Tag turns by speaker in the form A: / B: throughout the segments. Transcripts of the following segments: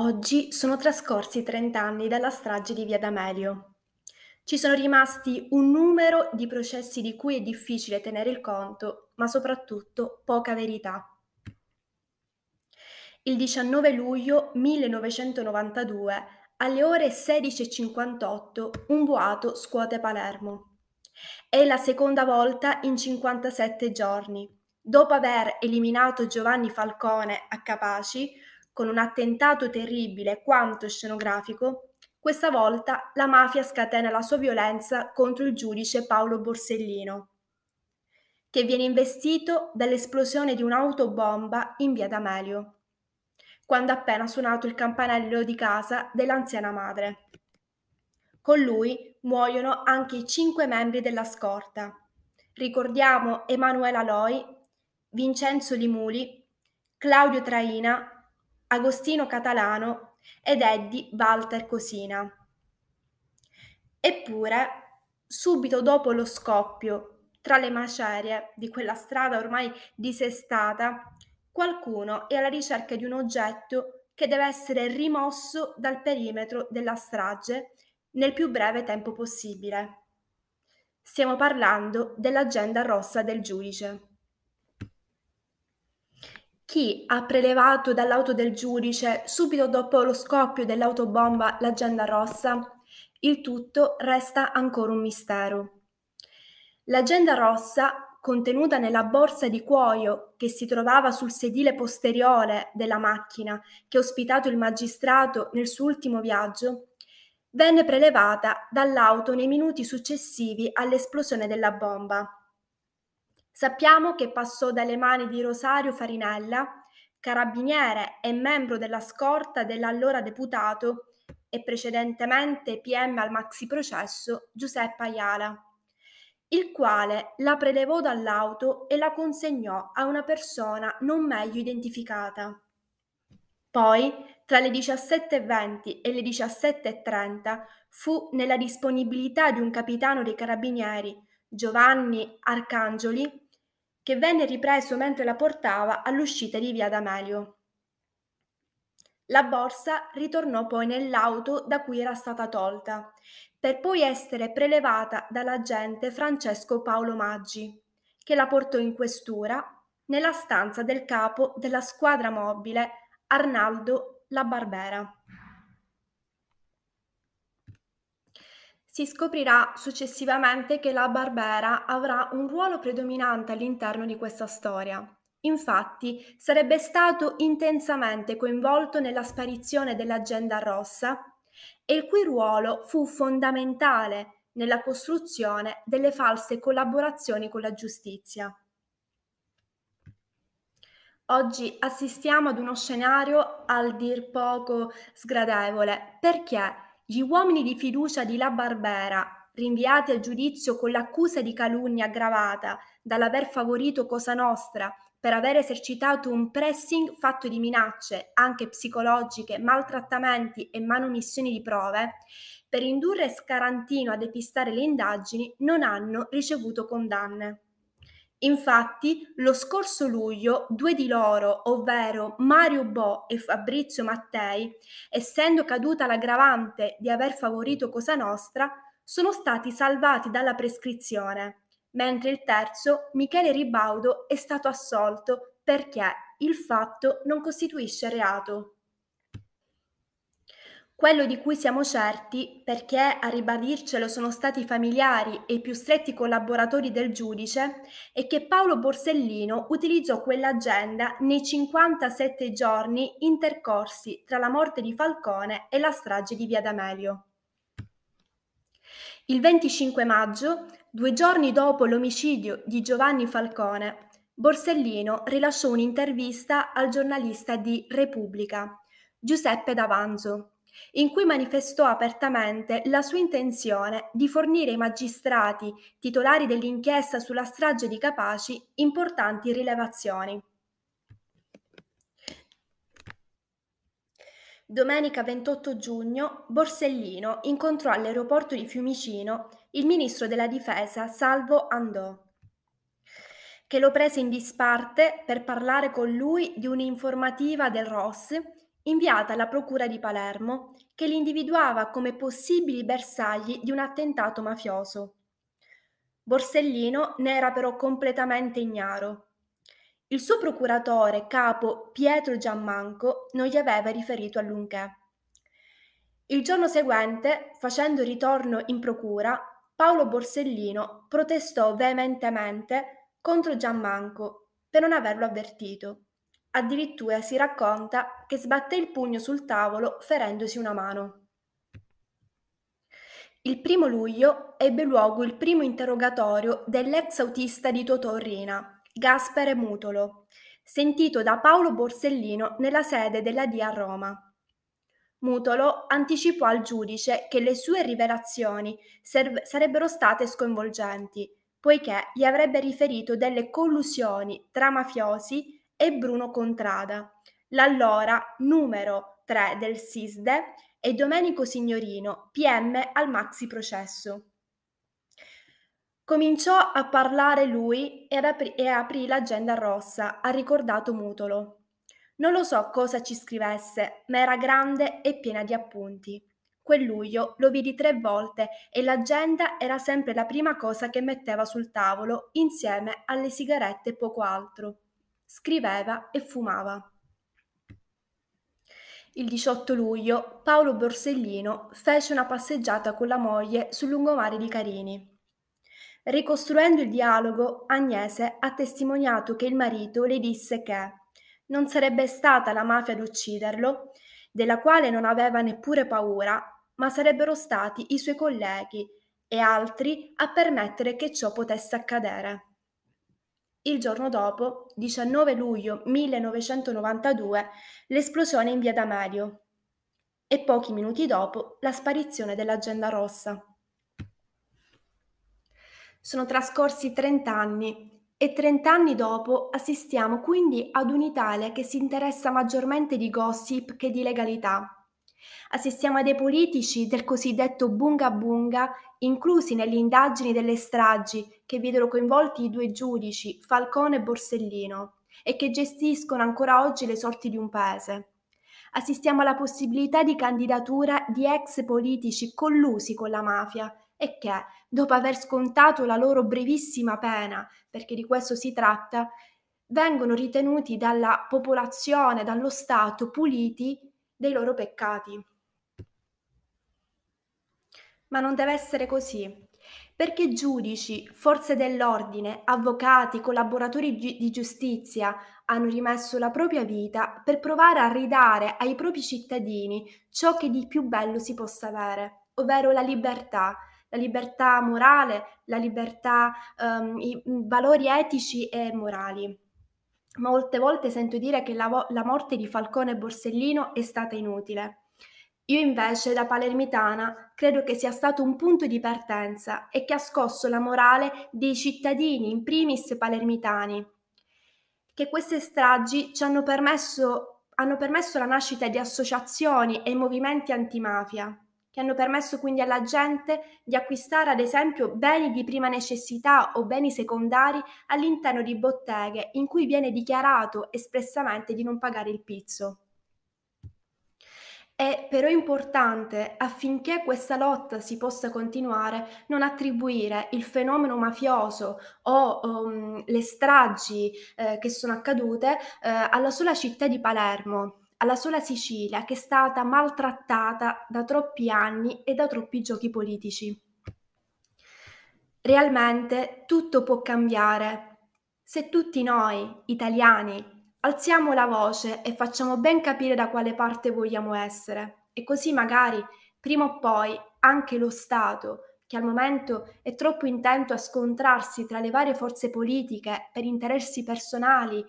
A: Oggi sono trascorsi 30 anni dalla strage di Via D'Amelio. Ci sono rimasti un numero di processi di cui è difficile tenere il conto, ma soprattutto poca verità. Il 19 luglio 1992, alle ore 16.58, un boato scuote Palermo. È la seconda volta in 57 giorni. Dopo aver eliminato Giovanni Falcone a Capaci, con un attentato terribile quanto scenografico, questa volta la mafia scatena la sua violenza contro il giudice Paolo Borsellino, che viene investito dall'esplosione di un'autobomba in via D'Amelio, quando appena suonato il campanello di casa dell'anziana madre. Con lui muoiono anche i cinque membri della scorta. Ricordiamo Emanuela Loi, Vincenzo Limuli, Claudio Traina, Agostino Catalano ed Eddie Walter Cosina. Eppure, subito dopo lo scoppio, tra le macerie di quella strada ormai disestata, qualcuno è alla ricerca di un oggetto che deve essere rimosso dal perimetro della strage nel più breve tempo possibile. Stiamo parlando dell'agenda rossa del giudice. Chi ha prelevato dall'auto del giudice subito dopo lo scoppio dell'autobomba l'agenda rossa? Il tutto resta ancora un mistero. L'agenda rossa, contenuta nella borsa di cuoio che si trovava sul sedile posteriore della macchina che ha ospitato il magistrato nel suo ultimo viaggio, venne prelevata dall'auto nei minuti successivi all'esplosione della bomba. Sappiamo che passò dalle mani di Rosario Farinella, carabiniere e membro della scorta dell'allora deputato e precedentemente PM al maxi processo Giuseppe Ayala, il quale la prelevò dall'auto e la consegnò a una persona non meglio identificata. Poi, tra le 17.20 e le 17.30, fu nella disponibilità di un capitano dei carabinieri, Giovanni Arcangioli, che venne ripreso mentre la portava all'uscita di via D'Amelio. La borsa ritornò poi nell'auto da cui era stata tolta, per poi essere prelevata dall'agente Francesco Paolo Maggi, che la portò in questura nella stanza del capo della squadra mobile Arnaldo La Barbera. Si scoprirà successivamente che la Barbera avrà un ruolo predominante all'interno di questa storia. Infatti, sarebbe stato intensamente coinvolto nella sparizione dell'agenda rossa e il cui ruolo fu fondamentale nella costruzione delle false collaborazioni con la giustizia. Oggi assistiamo ad uno scenario al dir poco sgradevole perché gli uomini di fiducia di La Barbera, rinviati a giudizio con l'accusa di calunnia aggravata dall'aver favorito Cosa Nostra per aver esercitato un pressing fatto di minacce, anche psicologiche, maltrattamenti e manomissioni di prove, per indurre Scarantino a depistare le indagini non hanno ricevuto condanne. Infatti, lo scorso luglio, due di loro, ovvero Mario Bo e Fabrizio Mattei, essendo caduta l'aggravante di aver favorito Cosa Nostra, sono stati salvati dalla prescrizione, mentre il terzo, Michele Ribaudo, è stato assolto perché il fatto non costituisce reato. Quello di cui siamo certi, perché a ribadircelo sono stati i familiari e i più stretti collaboratori del giudice, è che Paolo Borsellino utilizzò quell'agenda nei 57 giorni intercorsi tra la morte di Falcone e la strage di Via D'Amelio. Il 25 maggio, due giorni dopo l'omicidio di Giovanni Falcone, Borsellino rilasciò un'intervista al giornalista di Repubblica, Giuseppe D'Avanzo in cui manifestò apertamente la sua intenzione di fornire ai magistrati titolari dell'inchiesta sulla strage di Capaci importanti rilevazioni. Domenica 28 giugno Borsellino incontrò all'aeroporto di Fiumicino il ministro della difesa Salvo Andò, che lo prese in disparte per parlare con lui di un'informativa del ROS inviata alla Procura di Palermo, che li individuava come possibili bersagli di un attentato mafioso. Borsellino ne era però completamente ignaro. Il suo procuratore capo Pietro Giammanco non gli aveva riferito all'unché. Il giorno seguente, facendo ritorno in procura, Paolo Borsellino protestò veementemente contro Giammanco per non averlo avvertito. Addirittura si racconta che sbatté il pugno sul tavolo ferendosi una mano. Il primo luglio ebbe luogo il primo interrogatorio dell'ex autista di Totò Rina, Gaspare Mutolo, sentito da Paolo Borsellino nella sede della DIA a Roma. Mutolo anticipò al giudice che le sue rivelazioni serv- sarebbero state sconvolgenti, poiché gli avrebbe riferito delle collusioni tra mafiosi e e Bruno Contrada, l'allora numero 3 del SISDE e Domenico Signorino, PM al maxi processo. Cominciò a parlare lui e, apri- e aprì l'agenda rossa, ha ricordato Mutolo. Non lo so cosa ci scrivesse, ma era grande e piena di appunti. Quel luglio lo vidi tre volte e l'agenda era sempre la prima cosa che metteva sul tavolo insieme alle sigarette e poco altro scriveva e fumava. Il 18 luglio Paolo Borsellino fece una passeggiata con la moglie sul lungomare di Carini. Ricostruendo il dialogo, Agnese ha testimoniato che il marito le disse che non sarebbe stata la mafia ad ucciderlo, della quale non aveva neppure paura, ma sarebbero stati i suoi colleghi e altri a permettere che ciò potesse accadere il giorno dopo, 19 luglio 1992, l'esplosione in via D'Amelio e pochi minuti dopo la sparizione dell'agenda rossa. Sono trascorsi 30 anni e 30 anni dopo assistiamo quindi ad un'Italia che si interessa maggiormente di gossip che di legalità, Assistiamo a dei politici del cosiddetto bunga bunga inclusi nelle indagini delle stragi che videro coinvolti i due giudici Falcone e Borsellino e che gestiscono ancora oggi le sorti di un paese. Assistiamo alla possibilità di candidatura di ex politici collusi con la mafia e che, dopo aver scontato la loro brevissima pena, perché di questo si tratta, vengono ritenuti dalla popolazione, dallo Stato, puliti dei loro peccati. Ma non deve essere così, perché giudici, forze dell'ordine, avvocati, collaboratori di giustizia hanno rimesso la propria vita per provare a ridare ai propri cittadini ciò che di più bello si possa avere, ovvero la libertà, la libertà morale, la libertà, um, i valori etici e morali molte volte sento dire che la, la morte di Falcone e Borsellino è stata inutile. Io invece, da palermitana, credo che sia stato un punto di partenza e che ha scosso la morale dei cittadini, in primis palermitani, che queste stragi ci hanno permesso, hanno permesso la nascita di associazioni e movimenti antimafia che hanno permesso quindi alla gente di acquistare ad esempio beni di prima necessità o beni secondari all'interno di botteghe in cui viene dichiarato espressamente di non pagare il pizzo. È però importante, affinché questa lotta si possa continuare, non attribuire il fenomeno mafioso o um, le stragi eh, che sono accadute eh, alla sola città di Palermo, alla sola Sicilia che è stata maltrattata da troppi anni e da troppi giochi politici. Realmente tutto può cambiare se tutti noi, italiani, alziamo la voce e facciamo ben capire da quale parte vogliamo essere e così magari prima o poi anche lo Stato, che al momento è troppo intento a scontrarsi tra le varie forze politiche per interessi personali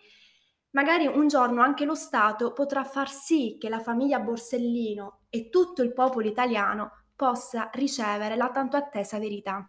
A: Magari un giorno anche lo Stato potrà far sì che la famiglia Borsellino e tutto il popolo italiano possa ricevere la tanto attesa verità.